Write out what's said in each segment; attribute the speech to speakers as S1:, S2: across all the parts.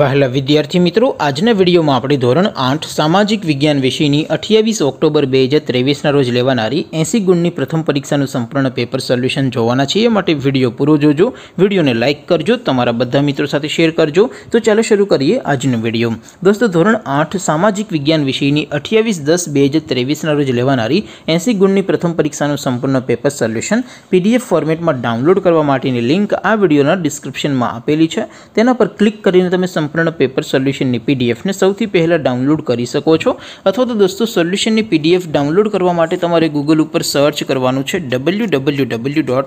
S1: વાહલા વિદ્યાર્થી મિત્રો આજને વિડિયોમાં આપણે ધોરણ 8 સામાજિક વિજ્ઞાન વિષયની 28 ઓક્ટોબર 2023 ના રોજ લેવાણારી 80 ગુણની પ્રથમ પરીક્ષાનું સંપૂર્ણ પેપર સોલ્યુશન જોવાના છે માટે વિડિયો પૂરું જોજો વિડિયોને લાઈક કરજો તમારા બધા મિત્રો સાથે શેર કરજો તો ચાલો શરૂ કરીએ આજનો વિડિયો દોસ્તો ધોરણ 8 સામાજિક વિજ્ઞાન વિષયની 28 10 2023 ના રોજ લેવાણારી 80 ગુણની પ્રથમ પરીક્ષાનું સંપૂર્ણ પેપર સોલ્યુશન PDF ફોર્મેટમાં ડાઉનલોડ કરવા માટેની લિંક આ વિડિયોના ડિસ્ક્રિપ્શનમાં આપેલી છે તેના પર ક્લિક કરીને તમે विकर्ण पेपर सॉल्यूशन ने पीडीएफ ने સૌથી પહેલો ડાઉનલોડ કરી શકો છો અથવા તો દોસ્તો સોલ્યુશન ની પીડીએફ ડાઉનલોડ કરવા માટે તમારે Google ઉપર સર્ચ કરવાનું છે www.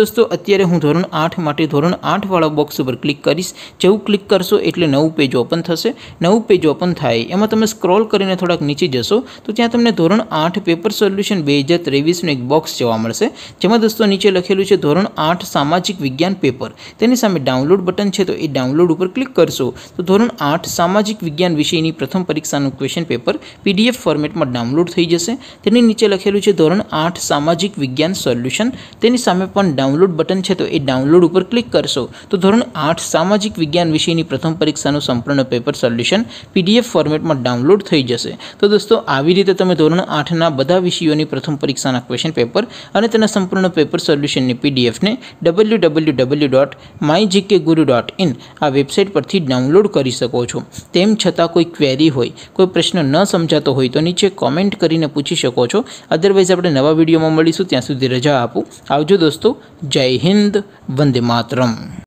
S1: દોસ્તો અત્યારે હું ધોરણ 8 માટી ધોરણ 8 વાળો બોક્સ ઉપર ક્લિક કરિસ જેવ ક્લિક કરશો એટલે નવું પેજ ઓપન થશે નવું પેજ ઓપન થાય એમાં તમે સ્ક્રોલ કરીને થોડક નીચે જશો તો ત્યાં તમને ધોરણ 8 પેપર સોલ્યુશન 2023 નો એક બોક્સ જોવા મળશે જેમાં દોસ્તો નીચે લખેલું છે ધોરણ 8 સામાજિક વિજ્ઞાન પેપર તેની સામે ડાઉનલોડ બટન છે તો એ ડાઉનલોડ ઉપર ક્લિક કરશો તો ધોરણ 8 સામાજિક વિજ્ઞાન વિષયની પ્રથમ પરીક્ષા નું ક્વેશ્ચન પેપર પીડીએફ ફોર્મેટમાં ડાઉનલોડ થઈ જશે તેની નીચે લખેલું છે ધોરણ 8 સામાજિક વિજ્ઞાન સોલ્યુશન તેની સામે પણ ડાઉનલોડ બટન છે તો એ ડાઉનલોડ ઉપર ક્લિક કરશો તો ધોરણ આઠ સામાજિક વિજ્ઞાન વિષયની પ્રથમ પરીક્ષાનું સંપૂર્ણ પેપર સોલ્યુશન પીડીએફ ફોર્મેટમાં ડાઉનલોડ થઈ જશે તો દોસ્તો આવી રીતે તમે ધોરણ આઠના બધા વિષયોની પ્રથમ પરીક્ષાના ક્વેશ્ચન પેપર અને તેના સંપૂર્ણ પેપર સોલ્યુશનની પીડીએફને W W W dot my GK guru dot in આ વેબસાઇટ પરથી ડાઉનલોડ કરી શકો છો તેમ છતાં કોઈ ક્વેરી હોય કોઈ પ્રશ્ન ન સમજાતો હોય તો નીચે કોમેન્ટ કરીને પૂછી શકો છો અધરવાઇઝ આપણે નવા વિડીયોમાં મળીશું ત્યાં સુધી રજા આપું આવજો દોસ્તો जय हिंद वंदे मातरम